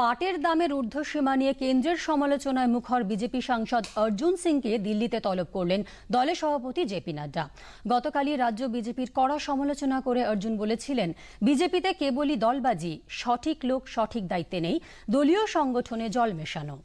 পাটের দামের ঊর্ধ্বসীমা নিয়ে কেন্দ্রের সমালোচনায় মুখর বিজেপি সাংসদ অর্জুন সিংকে দিল্লিতে তলব করলেন দলের সভাপতি পি নাড্ডা গতকালই রাজ্য বিজেপির কড়া সমালোচনা করে অর্জুন বলেছিলেন বিজেপিতে কেবলই দলবাজি সঠিক লোক সঠিক দায়িত্বে নেই দলীয় সংগঠনে জল মেশানো